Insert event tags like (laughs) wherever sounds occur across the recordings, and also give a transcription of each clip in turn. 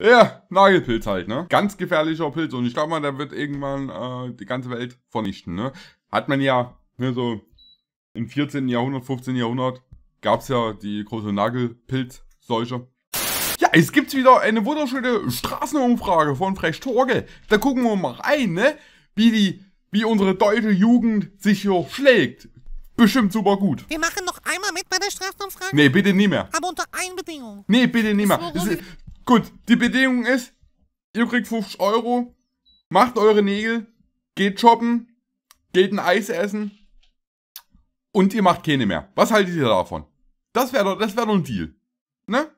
Ja, Nagelpilz halt, ne? Ganz gefährlicher Pilz. Und ich glaube mal, der wird irgendwann äh, die ganze Welt vernichten, ne? Hat man ja, ne, so im 14. Jahrhundert, 15. Jahrhundert gab es ja die große Nagelpilzseuche. Ja, es gibt wieder eine wunderschöne Straßenumfrage von Frech Torge. Da gucken wir mal rein, ne? Wie die, wie unsere deutsche Jugend sich hier schlägt. Bestimmt super gut. Wir machen noch einmal mit bei der Straßenumfrage? Nee, bitte nicht mehr. Aber unter Einbedingung. Nee, bitte nicht mehr. Gut, die Bedingung ist, ihr kriegt 50 Euro, macht eure Nägel, geht shoppen, geht ein Eis essen und ihr macht keine mehr. Was haltet ihr davon? Das wäre doch, das doch ein Deal. Ne?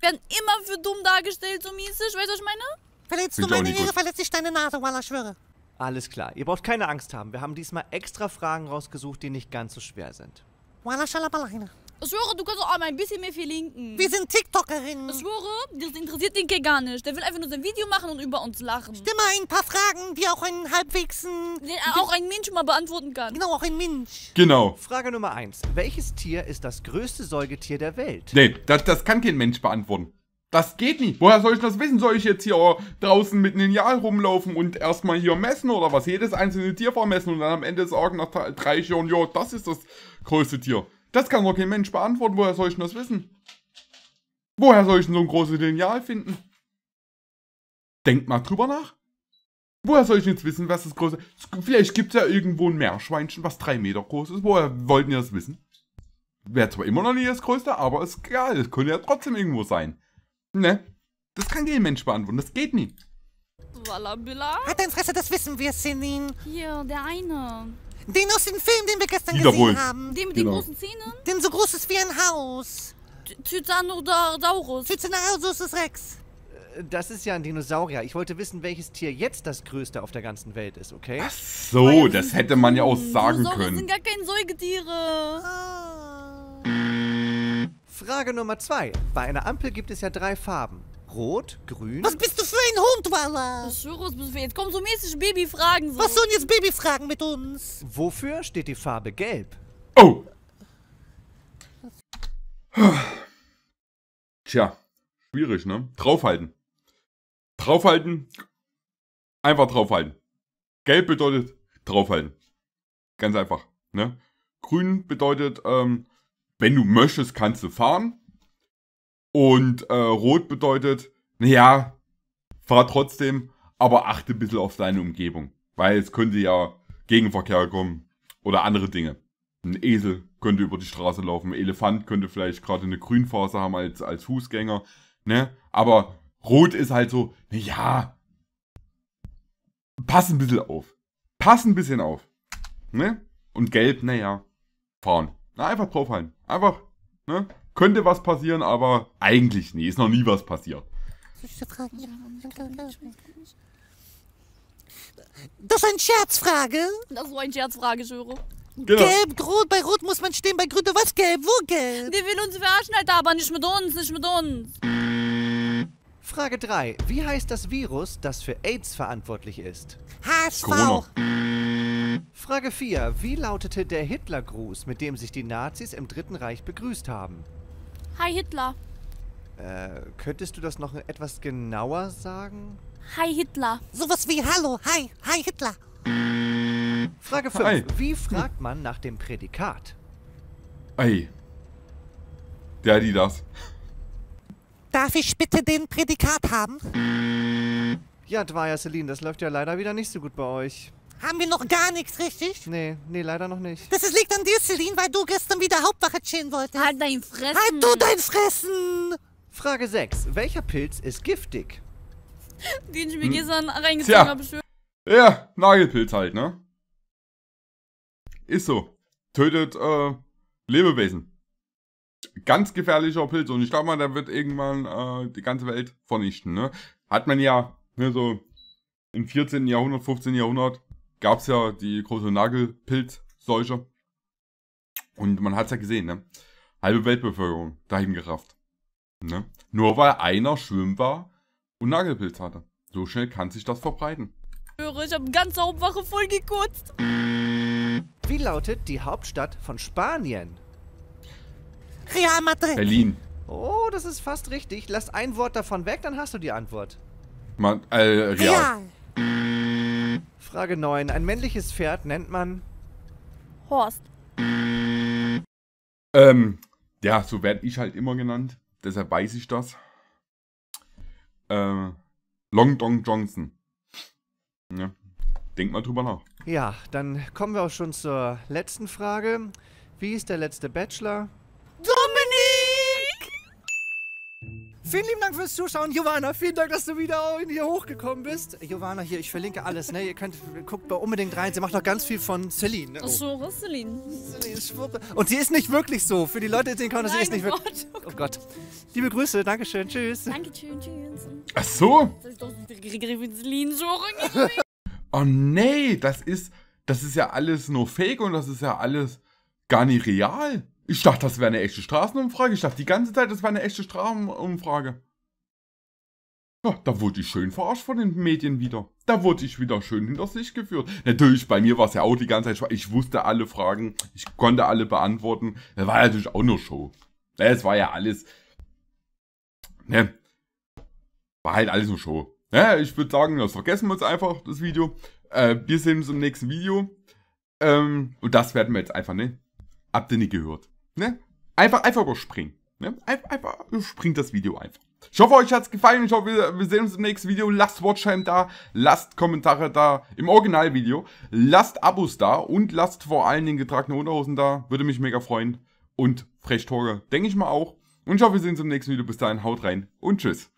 Werden immer für dumm dargestellt, so mies weißt du, was ich meine? Verletzt Find du meine Nägel, verletzt ich deine Nase, Walla, schwöre. Alles klar, ihr braucht keine Angst haben. Wir haben diesmal extra Fragen rausgesucht, die nicht ganz so schwer sind. Walla, schalabalaina. Ich schwöre, du kannst auch mal ein bisschen mehr verlinken. Wir sind TikTokerinnen. Ich schwöre, das interessiert den Kerl gar nicht. Der will einfach nur sein Video machen und über uns lachen. Stimme ein paar Fragen, die auch ein halbwegsen... Den äh, auch ein Mensch mal beantworten kann. Genau, auch ein Mensch. Genau. Frage Nummer eins: Welches Tier ist das größte Säugetier der Welt? Nee, das, das kann kein Mensch beantworten. Das geht nicht. Woher soll ich das wissen? Soll ich jetzt hier draußen mit einem Jahr rumlaufen und erstmal hier messen oder was? Jedes einzelne Tier vermessen und dann am Ende sagen nach drei Jahren, ja, das ist das größte Tier. Das kann doch kein Mensch beantworten. Woher soll ich denn das wissen? Woher soll ich denn so ein großes Lineal finden? Denkt mal drüber nach. Woher soll ich jetzt wissen, was das große... Vielleicht gibt es ja irgendwo ein Meerschweinchen, was drei Meter groß ist. Woher wollten ihr das wissen? Wäre zwar immer noch nicht das Größte, aber ist egal. Es könnte ja trotzdem irgendwo sein. Ne? Das kann kein Mensch beantworten. Das geht nie. Wallabilla? Hat dein Fresse, das wissen wir, Celine. Hier, der eine. Den aus dem Film, den wir gestern Wiederholt. gesehen haben. Den mit den genau. großen Zähnen? Den so groß ist wie ein Haus. T- Tyrannosaurus. Tyrannosaurus ist Rex. Äh, das ist ja ein Dinosaurier. Ich wollte wissen, welches Tier jetzt das größte auf der ganzen Welt ist, okay? Ach So, das hätte man ja auch sagen können. Das sind gar keine Säugetiere. Ah. Frage Nummer zwei. Bei einer Ampel gibt es ja drei Farben. Rot, grün. Was bist du für ein Hund, Walla? Churros bist du. Jetzt kommen so mäßig Babyfragen. So. Was sollen jetzt Babyfragen mit uns? Wofür steht die Farbe gelb? Oh. Tja, schwierig, ne? Draufhalten. Draufhalten. Einfach draufhalten. Gelb bedeutet draufhalten. Ganz einfach, ne? Grün bedeutet, ähm, wenn du möchtest, kannst du fahren. Und äh, rot bedeutet, naja, fahr trotzdem, aber achte ein bisschen auf deine Umgebung. Weil es könnte ja Gegenverkehr kommen oder andere Dinge. Ein Esel könnte über die Straße laufen, ein Elefant könnte vielleicht gerade eine Grünphase haben als, als Fußgänger. Ne? Aber rot ist halt so, naja, pass ein bisschen auf. Pass ein bisschen auf. Ne? Und gelb, naja, fahren. Na, einfach draufhalten. Einfach, ne? könnte was passieren, aber eigentlich nie. Ist noch nie was passiert. Das ist eine Scherzfrage. Das war eine Scherzfrage, Schöro. Genau. Gelb, rot, bei rot muss man stehen, bei grün, was gelb, wo gelb? Die will uns verarschen, Alter, aber nicht mit uns, nicht mit uns. Frage 3. Wie heißt das Virus, das für AIDS verantwortlich ist? HSV. Frage 4. Wie lautete der Hitlergruß, mit dem sich die Nazis im Dritten Reich begrüßt haben? Hi Hitler. Äh, könntest du das noch etwas genauer sagen? Hi Hitler. Sowas wie Hallo, hi, hi Hitler. Frage 5. Hi. Wie fragt man nach dem Prädikat? Ei. Der, die das. Darf ich bitte den Prädikat haben? Ja, Dwaja Celine, das läuft ja leider wieder nicht so gut bei euch. Haben wir noch gar nichts, richtig? Nee, nee, leider noch nicht. Das liegt an dir, Celine, weil du gestern wieder Hauptwache chillen wolltest. Halt dein Fressen. Halt du dein Fressen. Frage 6. Welcher Pilz ist giftig? Den ich mir hm. gestern reingezogen habe, schön. Ja, Nagelpilz halt, ne? Ist so. Tötet, äh, Lebewesen. Ganz gefährlicher Pilz und ich glaube mal, der wird irgendwann äh, die ganze Welt vernichten, ne? Hat man ja, ne, so im 14. Jahrhundert, 15. Jahrhundert gab es ja die große Nagelpilzseuche. Und man hat es ja gesehen, ne? Halbe Weltbevölkerung dahin gerafft. Ne? Nur weil einer schwimm war und Nagelpilz hatte. So schnell kann sich das verbreiten. Ich höre, ich habe ganze Hauptwache voll gekotzt. Wie lautet die Hauptstadt von Spanien? Real Madrid. Berlin. Oh, das ist fast richtig. Lass ein Wort davon weg, dann hast du die Antwort. Man, äh, Real. Real. Frage 9. Ein männliches Pferd nennt man Horst. Ähm, ja, so werde ich halt immer genannt. Deshalb weiß ich das. Äh, Long Dong Johnson. Ja, denk mal drüber nach. Ja, dann kommen wir auch schon zur letzten Frage. Wie ist der letzte Bachelor? Dumme! Vielen lieben Dank fürs Zuschauen. Giovanna, vielen Dank, dass du wieder hier hochgekommen bist. Giovanna, hier, ich verlinke alles. Ne? Ihr könnt, guckt unbedingt rein. Sie macht noch ganz viel von Celine. Ne? Oh. So, Celine. Und sie ist nicht wirklich so. Für die Leute, die sehen können, sie ist nicht wirklich. Oh Gott. oh, oh Gott. Liebe Grüße, Dankeschön, tschüss. Dankeschön, tschüss. Ach so. doch (laughs) Oh nee, das ist, das ist ja alles nur Fake und das ist ja alles gar nicht real. Ich dachte, das wäre eine echte Straßenumfrage. Ich dachte die ganze Zeit, das wäre eine echte Straßenumfrage. Ja, da wurde ich schön verarscht von den Medien wieder. Da wurde ich wieder schön hinter sich geführt. Natürlich, bei mir war es ja auch die ganze Zeit, ich wusste alle Fragen, ich konnte alle beantworten. Das war natürlich auch nur Show. Ne, es war ja alles, ne, war halt alles nur Show. Ja, ne, ich würde sagen, das vergessen wir uns einfach, das Video. Äh, wir sehen uns im nächsten Video. Ähm, und das werden wir jetzt einfach, ne, habt ihr nicht gehört. Ne? Einfach, einfach überspringen. Ne? Einfach, einfach überspringt das Video einfach. Ich hoffe, euch hat's gefallen. Ich hoffe, wir, wir sehen uns im nächsten Video. Lasst Watchtime da, lasst Kommentare da im Originalvideo, lasst Abos da und lasst vor allen Dingen getragene Unterhosen da. Würde mich mega freuen. Und Frechtorge, denke ich mal auch. Und ich hoffe, wir sehen uns im nächsten Video. Bis dahin, haut rein und tschüss.